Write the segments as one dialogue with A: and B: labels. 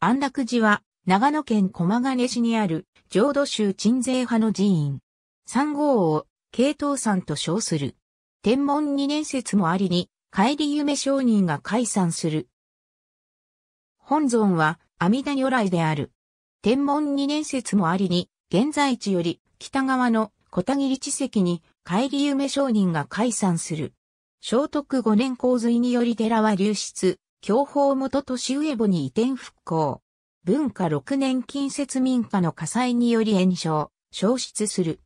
A: 安楽寺は、長野県駒ヶ根市にある、浄土宗鎮西派の寺院。三号を、慶東山と称する。天文二年説もありに、帰り夢商人が解散する。本尊は、阿弥陀如来である。天文二年説もありに、現在地より、北側の小田切地籍に、帰り夢商人が解散する。聖徳五年洪水により寺は流出、教法元年上母に移転復興。文化6年近接民家の火災により延焼、消失する。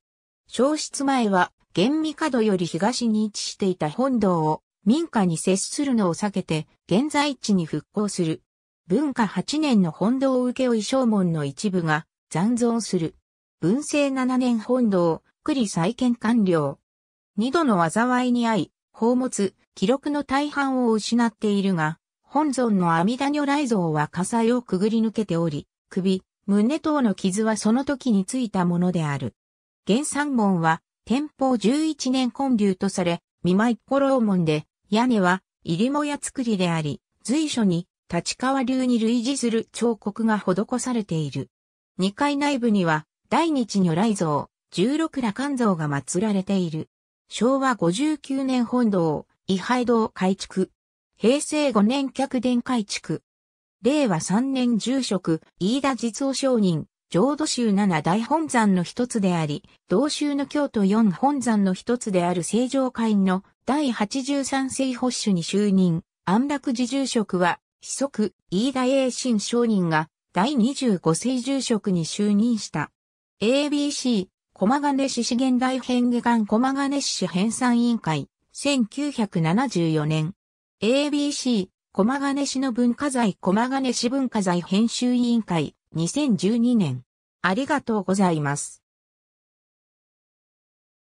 A: 消失前は、玄味角より東に位置していた本堂を民家に接するのを避けて、現在地に復興する。文化8年の本堂請負い正門の一部が残存する。文政7年本堂、栗再建完了。二度の災いに遭い、宝物、記録の大半を失っているが、本尊の阿弥陀如来像は火災をくぐり抜けており、首、胸等の傷はその時についたものである。玄三門は、天保十一年建立とされ、見舞五郎門で、屋根は、入りもや作りであり、随所に、立川流に類似する彫刻が施されている。二階内部には、大日如来像、十六羅漢像が祀られている。昭和59年本堂、位牌堂改築。平成5年客殿改築。令和3年住職、飯田実夫商人、浄土宗七大本山の一つであり、同宗の京都四本山の一つである正常会員の第83世保守に就任。安楽寺住職は、子息、飯田栄新商人が第25世住職に就任した。ABC、駒金市資源大変下館駒金市編纂委員会、1974年。ABC、駒金市の文化財駒金市文化財編集委員会、2012年。ありがとうございます。